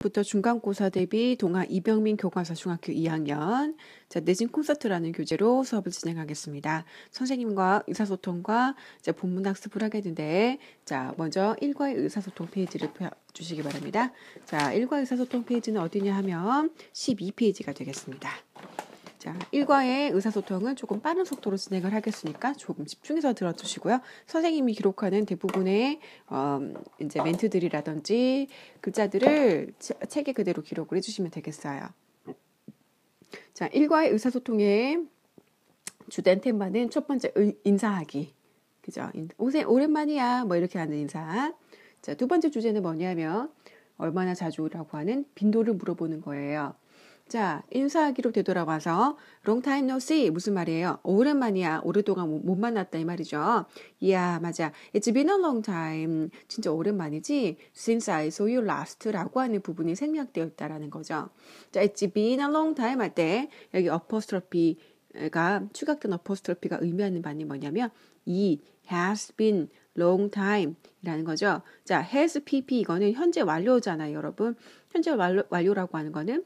부터 중간고사 대비 동아 이병민 교과서 중학교 2학년 자, 내신 콘서트라는 교재로 수업을 진행하겠습니다. 선생님과 의사소통과 자, 본문 학습을 하게 되는데 자, 먼저 1과의 의사소통 페이지를 펴 주시기 바랍니다. 자, 1과 의사소통 페이지는 어디냐 하면 12페이지가 되겠습니다. 자, 1과의 의사소통은 조금 빠른 속도로 진행을 하겠으니까 조금 집중해서 들어주시고요. 선생님이 기록하는 대부분의 어, 이제 멘트들이라든지 글자들을 책에 그대로 기록을 해주시면 되겠어요. 자, 1과의 의사소통의 주된 템마는첫 번째 인사하기. 그죠? 오랜만이야. 뭐 이렇게 하는 인사. 자, 두 번째 주제는 뭐냐면 얼마나 자주라고 하는 빈도를 물어보는 거예요. 자, 인사하기로 되돌아와서 long time no see 무슨 말이에요? 오랜만이야. 오랫동안 못 만났다 이 말이죠. 이야, 맞아. It's been a long time. 진짜 오랜만이지. Since I saw you last라고 하는 부분이 생략되어 있다라는 거죠. 자, It's been a long time 할 때 여기 어퍼스트로피가 추각된 어퍼스트로피가 의미하는 반이 뭐냐면 이 has been long time이라는 거죠. 자, has pp 이거는 현재 완료잖아요, 여러분. 현재 완료, 완료라고 하는 거는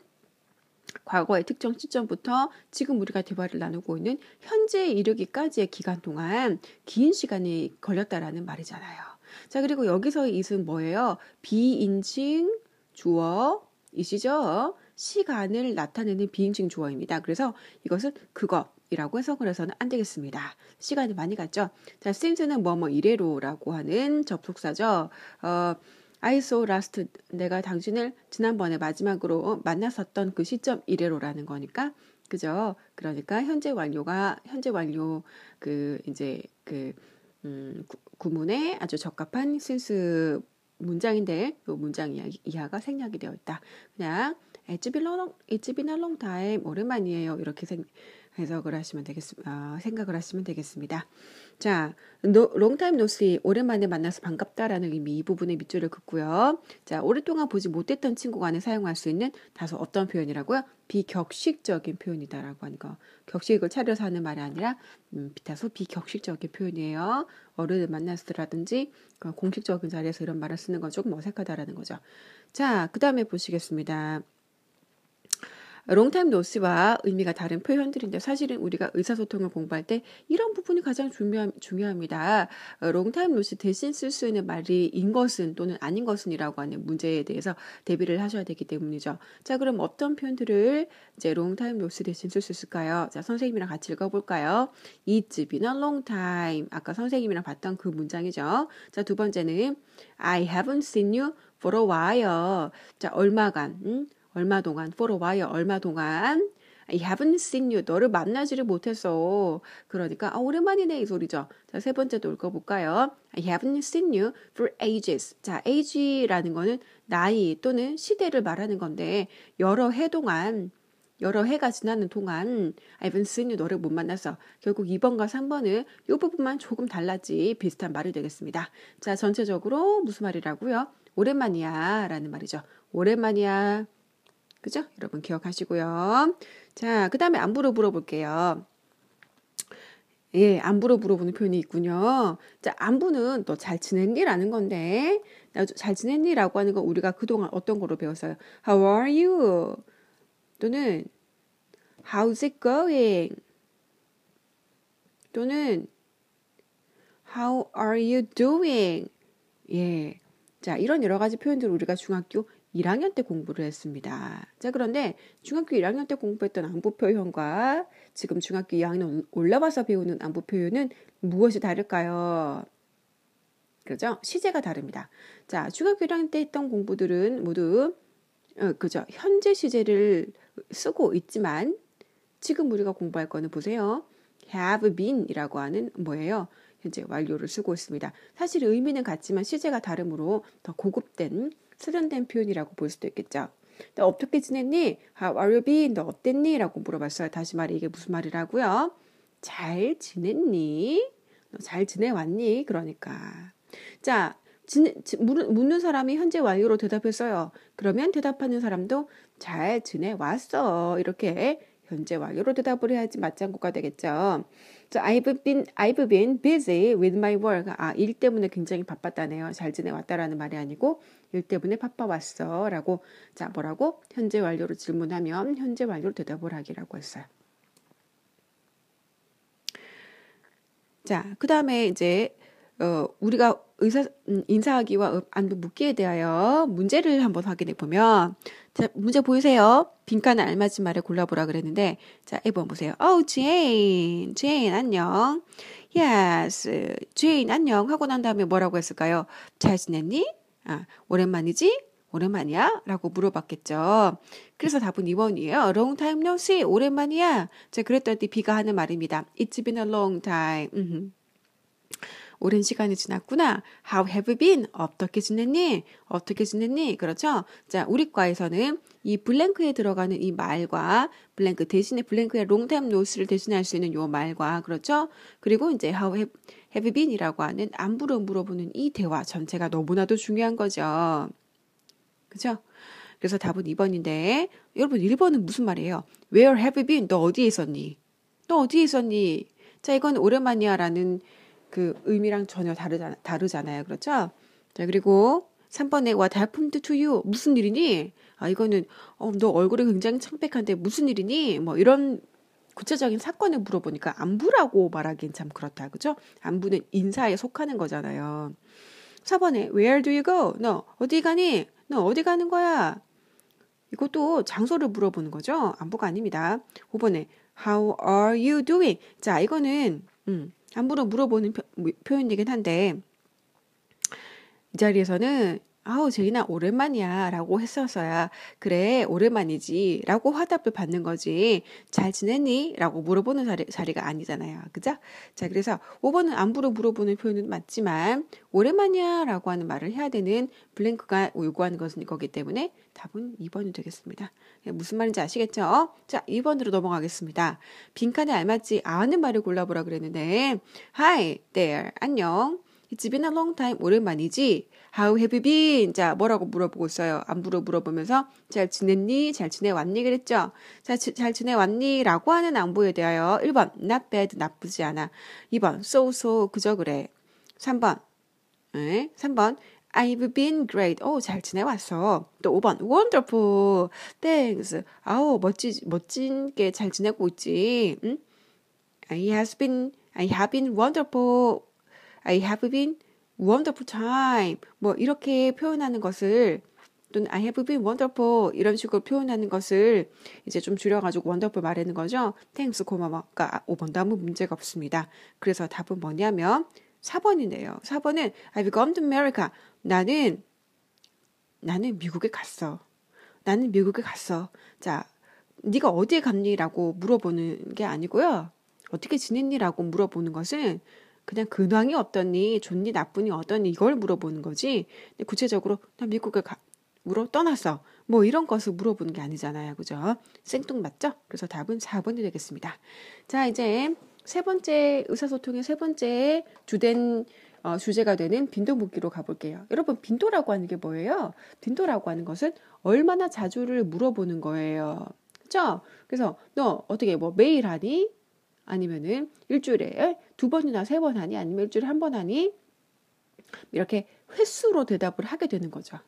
과거의 특정 시점부터 지금 우리가 대화를 나누고 있는 현재에 이르기까지의 기간 동안 긴 시간이 걸렸다라는 말이잖아요. 자, 그리고 여기서 의 이은 뭐예요? 비인칭 주어이시죠? 시간을 나타내는 비인칭 주어입니다. 그래서 이것은 그것, 이라고 해석을 해서는 안 되겠습니다. 시간이 많이 갔죠? 자, since는 뭐뭐 이래로라고 하는 접속사죠. 어, I saw last 내가 당신을 지난번에 마지막으로 어, 만났었던 그 시점 이래로라는 거니까 그죠? 그러니까 현재 완료가 현재 완료 그 이제 그 음, 구문에 아주 적합한 실습 문장인데 그 문장 이하, 가 생략이 되어 있다. 그냥 It's been a long, it's been a long time 오랜만이에요. 이렇게 생, 해석을 하시면 되겠습니다. 어, 아, 생각을 하시면 되겠습니다. 자, 롱타임 노스이 오랜만에 만나서 반갑다라는 의미 이 부분의 밑줄을 긋고요. 자, 오랫동안 보지 못했던 친구 간에 사용할 수 있는 다소 어떤 표현이라고요? 비격식적인 표현이다라고 하는 거. 격식을 차려서 하는 말이 아니라 음, 비타소 비격식적인 표현이에요. 어른을 만났을라든지 공식적인 자리에서 이런 말을 쓰는 건 조금 어색하다라는 거죠. 자, 그 다음에 보시겠습니다. 롱타임 노스와 의미가 다른 표현들인데 사실은 우리가 의사소통을 공부할 때 이런 부분이 가장 중요함, 중요합니다. 롱타임 어, 노스 대신 쓸 수 있는 말이인 것은 또는 아닌 것은이라고 하는 문제에 대해서 대비를 하셔야 되기 때문이죠. 자, 그럼 어떤 표현들을 이제 롱타임 노스 대신 쓸 수 있을까요? 자, 선생님이랑 같이 읽어볼까요? It's been a long time. 아까 선생님이랑 봤던 그 문장이죠. 자, 두 번째는 I haven't seen you for a while. 자, 얼마간. 음? 얼마 동안 for a while 얼마 동안 I haven't seen you 너를 만나지를 못했어. 그러니까 아, 오랜만이네 이 소리죠. 자, 세 번째 또 읽어볼까요? I haven't seen you for ages. 자, age라는 거는 나이 또는 시대를 말하는 건데 여러 해 동안 여러 해가 지나는 동안 I haven't seen you 너를 못만났어 결국 2번과 3번은 이 부분만 조금 달랐지 비슷한 말이 되겠습니다. 자, 전체적으로 무슨 말이라고요? 오랜만이야 라는 말이죠. 오랜만이야. 그죠? 여러분 기억하시고요. 자, 그 다음에 안부로 물어볼게요. 예, 안부로 물어보는 표현이 있군요. 자, 안부는 또 잘 지냈니라는 건데, 나잘 지냈니라고 하는 건 우리가 그동안 어떤 거로 배웠어요? How are you? 또는 How's it going? 또는 How are you doing? 예. 자, 이런 여러 가지 표현들을 우리가 중학교 1학년 때 공부를 했습니다. 자, 그런데 중학교 1학년 때 공부했던 안보 표현과 지금 중학교 2학년 올라와서 배우는 안보 표현은 무엇이 다를까요? 그죠? 시제가 다릅니다. 자, 중학교 1학년 때 했던 공부들은 모두 어, 그죠? 현재 시제를 쓰고 있지만 지금 우리가 공부할 거는 보세요. have been이라고 하는 뭐예요? 현재 완료를 쓰고 있습니다. 사실 의미는 같지만 시제가 다르므로 더 고급된 수련된 표현이라고 볼 수도 있겠죠. 너 어떻게 지냈니? How are you been? 너 어땠니? 라고 물어봤어요. 다시 말해 이게 무슨 말이라고요? 잘 지냈니? 너잘 지내왔니? 그러니까. 자, 지, 지, 묻는 사람이 현재 완료로 대답했어요. 그러면 대답하는 사람도 잘 지내왔어. 이렇게 현재 완료로 대답을 해야지 맞장구가 되겠죠. I've been I've been busy with my work. 아, 일 때문에 굉장히 바빴다네요. 잘 지내왔다라는 말이 아니고 일 때문에 바빠왔어라고 자, 뭐라고 현재 완료로 질문하면 현재 완료로 대답을 하기라고 했어요. 자, 그다음에 이제 어, 우리가 의사 음, 인사하기와 안부 묻기에 대하여 문제를 한번 확인해 보면 자, 문제 보이세요? 빈칸에 알맞은 말을 골라보라 그랬는데 자, 1번 보세요. Oh, Jane. Jane 안녕. Yes. Jane 안녕 하고 난 다음에 뭐라고 했을까요? 잘 지냈니? 아, 오랜만이지? 오랜만이야? 라고 물어봤겠죠. 그래서 답은 2번이에요. long time no see. 오랜만이야. 제가 그랬더니 비가 하는 말입니다. It's been a long time. 오랜 시간이 지났구나. How have you been? 어떻게 지냈니? 어떻게 지냈니? 그렇죠? 자, 우리과에서는 이 블랭크에 들어가는 이 말과 블랭크 대신에 블랭크의 롱템 노스를 대신할 수 있는 요 말과 그렇죠? 그리고 이제 how have, have you been이라고 하는 안부를 물어보는 이 대화 전체가 너무나도 중요한 거죠. 그죠? 그래서 답은 2번인데 여러분 1번은 무슨 말이에요? Where have you been? 너 어디에 있었니? 너 어디에 있었니? 자, 이건 오랜만이야라는 그 의미랑 전혀 다르잖아, 다르잖아요. 그렇죠? 자, 그리고 3번에 와 달품드 투유 무슨 일이니? 아 이거는 어, 너 얼굴이 굉장히 창백한데 무슨 일이니? 뭐 이런 구체적인 사건을 물어보니까 안부라고 말하기엔 참 그렇다. 그죠? 안부는 인사에 속하는 거잖아요. 4번에 where do you go? 너 어디 가니? 너 어디 가는 거야? 이것도 장소를 물어보는 거죠. 안부가 아닙니다. 5번에 how are you doing? 자, 이거는 음, 함부로 물어보는 표, 뭐, 표현이긴 한데 이 자리에서는 아우 제인나 오랜만이야라고 했어서야 그래 오랜만이지라고 화답을 받는 거지 잘 지냈니라고 물어보는 자리, 자리가 아니잖아요 그죠 자 그래서 5번은 안부로 물어보는 표현은 맞지만 오랜만이야라고 하는 말을 해야 되는 블랭크가 요구하는 것은 거기 때문에 답은 2번이 되겠습니다 예, 무슨 말인지 아시겠죠 자 2번으로 넘어가겠습니다 빈칸에 알맞지 않은 말을 골라보라 그랬는데 hi there 안녕 It's been a long time. 오랜만이지? How have you been? 자, 뭐라고 물어보고 있어요. 안 물어 물어보면서 잘 지냈니? 잘 지내왔니? 그랬죠? 자, 지, 잘 지내왔니? 라고 하는 안부에 대하여 1번, not bad, 나쁘지 않아. 2번, so so, 그저 그래. 3번, 네, 3번, I've been great. 오, 잘 지내왔어. 또 5번, wonderful. Thanks. 아우, 멋지, 멋진 게 잘 지내고 있지. 응? I has been, I have been wonderful. I have been wonderful time 뭐 이렇게 표현하는 것을 또는 I have been wonderful 이런 식으로 표현하는 것을 이제 좀 줄여가지고 wonderful 말하는 거죠. Thanks 고마워가 5번 다음은 문제가 없습니다. 그래서 답은 뭐냐면 4번이네요. 4번은 I've gone to America. 나는 나는 미국에 갔어. 나는 미국에 갔어. 자, 네가 어디에 갔니라고 물어보는 게 아니고요. 어떻게 지냈니라고 물어보는 것은 그냥 근황이 어떻니 좋니, 나쁘니, 어떠니 이걸 물어보는 거지. 근데 구체적으로 나 미국에 가, 물어 떠났어. 뭐 이런 것을 물어보는 게 아니잖아요. 그죠? 생뚱맞죠? 그래서 답은 4번이 되겠습니다. 자, 이제 세 번째 의사소통의 세 번째 주된 어, 주제가 되는 빈도 묻기로 가볼게요. 여러분, 빈도라고 하는 게 뭐예요? 빈도라고 하는 것은 얼마나 자주를 물어보는 거예요. 그죠? 그래서 너 어떻게 뭐 매일 하니? 아니면은 일주일에 두 번이나 세 번 하니 아니면 일주일에 한 번 하니 이렇게 횟수로 대답을 하게 되는 거죠.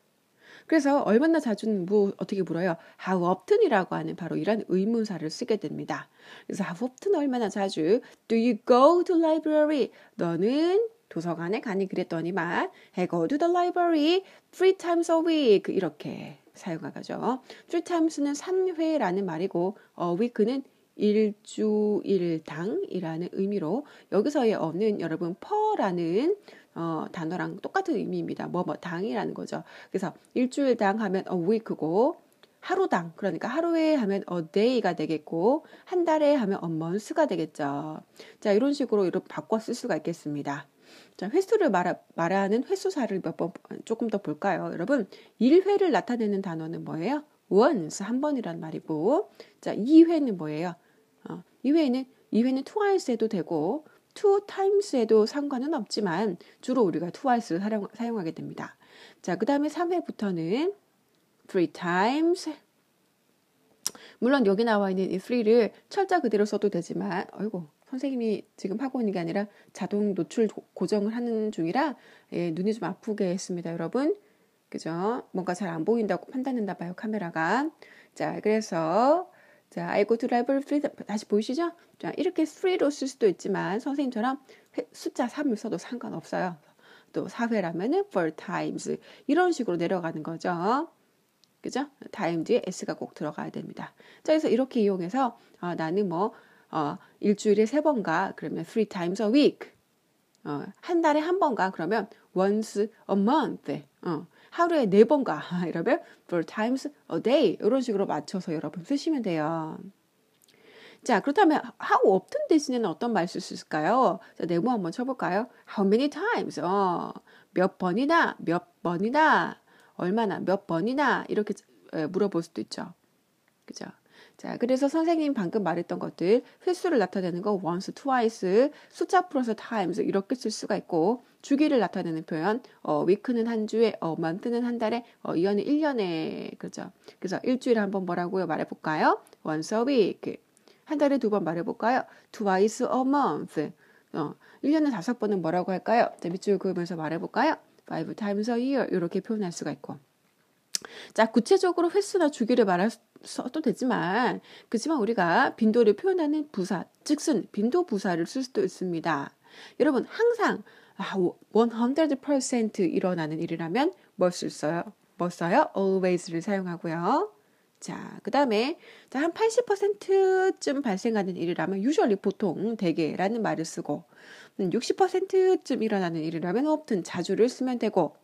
그래서 얼마나 자주 뭐 어떻게 물어요? How often이라고 하는 바로 이런 의문사를 쓰게 됩니다. 그래서 How often 얼마나 자주 Do you go to library? 너는 도서관에 가니 그랬더니만 I go to the library three times a week 이렇게 사용하죠. three times는 3회라는 말이고 a week는 일주일당이라는 의미로 여기서의 어는 여러분 퍼라는 어, 단어랑 똑같은 의미입니다. 뭐뭐 뭐, 당이라는 거죠. 그래서 일주일당 하면 a week고 하루당 그러니까 하루에 하면 a day가 되겠고 한 달에 하면 a month가 되겠죠. 자 이런 식으로 이렇게 바꿔 쓸 수가 있겠습니다. 자, 횟수를 말하, 말하는 횟수사를 몇 번 조금 더 볼까요? 여러분, 1회를 나타내는 단어는 뭐예요? once 한 번이란 말이고 자, 2회는 뭐예요? 어, 이외에는 이외에는 투와이스에도 되고 투 타임스에도 상관은 없지만 주로 우리가 투와이스를 사용, 사용하게 됩니다. 자, 그 다음에 3회부터는 three times 물론 여기 나와 있는 이 three를 철자 그대로 써도 되지만 어이고 선생님이 지금 하고 있는 게 아니라 자동 노출 고정을 하는 중이라 예, 눈이 좀 아프게 했습니다, 여러분. 그죠? 뭔가 잘 안 보인다고 판단했나 봐요, 카메라가. 자, 그래서 자, I go to library free. 다시 보이시죠? 자, 이렇게 free로 쓸 수도 있지만 선생님처럼 숫자 3을 써도 상관없어요. 또 사회라면은 for times 이런 식으로 내려가는 거죠. 그죠? time 뒤에 s가 꼭 들어가야 됩니다. 자, 그래서 이렇게 이용해서 어, 나는 뭐 어, 일주일에 세 번가 그러면 three times a week. 어, 한 달에 한 번가 그러면 once a month. 어, 하루에 네 번가 이러면 four times a day 이런 식으로 맞춰서 여러분 쓰시면 돼요. 자 그렇다면 how often 대신에는 어떤 말 쓸 수 있을까요? 자 네모 한번 쳐볼까요? How many times? 어, 몇 번이나 몇 번이나 얼마나 몇 번이나 이렇게 예, 물어볼 수도 있죠. 그죠? 자, 그래서 선생님 방금 말했던 것들 횟수를 나타내는 거 once, twice, 숫자 풀어서 times 이렇게 쓸 수가 있고 주기를 나타내는 표현, 어, 위크는 한 주에, 어, 만트는 한 달에, 어, 이어는 1년에, 그죠? 그래서 일주일에 한번 뭐라고요? 말해볼까요? once a week. 한 달에 두 번 말해볼까요? twice a month. 어, 1년에 다섯 번은 뭐라고 할까요? 자, 밑줄 그으면서 말해볼까요? five times a year. 이렇게 표현할 수가 있고. 자, 구체적으로 횟수나 주기를 말할 수도 되지만, 그지만 우리가 빈도를 표현하는 부사, 즉슨 빈도 부사를 쓸 수도 있습니다. 여러분, 항상 100% 아, 일어나는 일이라면 뭐쓸 써요? 뭐 써요? always를 사용하고요. 자, 그 다음에 한 80%쯤 발생하는 일이라면 usually 보통 대개라는 말을 쓰고 60%쯤 음, 일어나는 일이라면 often 자주를 쓰면 되고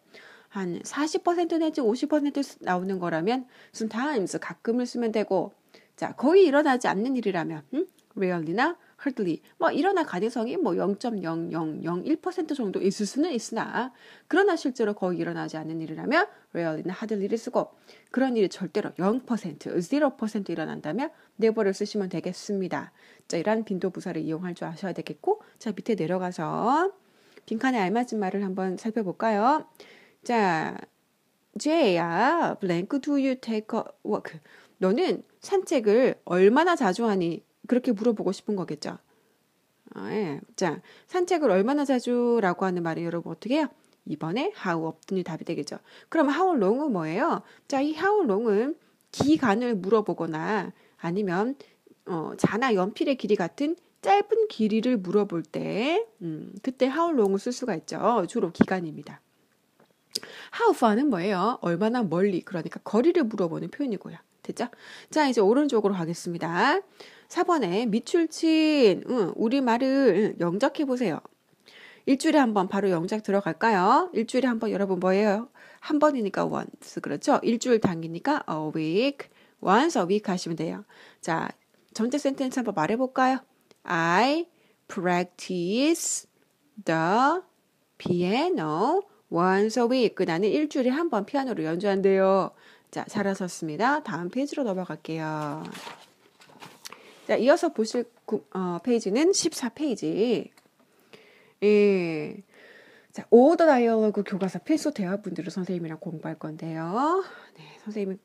한 40% 내지 50% 나오는 거라면 sometimes 가끔을 쓰면 되고 자, 거의 일어나지 않는 일이라면 음? rarely나 hardly 뭐 일어날 가능성이 뭐 0.0001% 정도 있을 수는 있으나 그러나 실제로 거의 일어나지 않는 일이라면 rarely나 hardly를 쓰고 그런 일이 절대로 0% 0% 일어난다면 never를 쓰시면 되겠습니다. 자 이러한 빈도 부사를 이용할 줄 아셔야 되겠고 자 밑에 내려가서 빈칸에 알맞은 말을 한번 살펴볼까요? 자 제야 블랭크 두유 테이크 워크 너는 산책을 얼마나 자주 하니? 그렇게 물어보고 싶은 거겠죠. 아, 예. 자, 산책을 얼마나 자주라고 하는 말이 여러분 어떻게 해요? 이번에 how often이 답이 되겠죠. 그럼 how long은 뭐예요? 자, 이 how long은 기간을 물어보거나 아니면 어, 자나 연필의 길이 같은 짧은 길이를 물어볼 때 음, 그때 how long을 쓸 수가 있죠. 주로 기간입니다. how far는 뭐예요? 얼마나 멀리 그러니까 거리를 물어보는 표현이고요. 됐죠? 자, 이제 오른쪽으로 가겠습니다. 4번에 미출친 응, 우리말을 영작해 보세요. 일주일에 한 번 바로 영작 들어갈까요? 일주일에 한 번 여러분 뭐예요? 한 번이니까 once 그렇죠? 일주일 단기니까 a week, once a week 하시면 돼요. 자, 전체 센텐스 한번 말해볼까요? I practice the piano once a week. 나는 일주일에 한 번 피아노를 연주한대요. 자, 살아섰습니다. 다음 페이지로 넘어갈게요. 자, 이어서 보실 구, 어, 페이지는 14페이지. 예. 자, 오더 다이얼로그 교과서 필수 대화분들을 선생님이랑 공부할 건데요. 네, 선생님이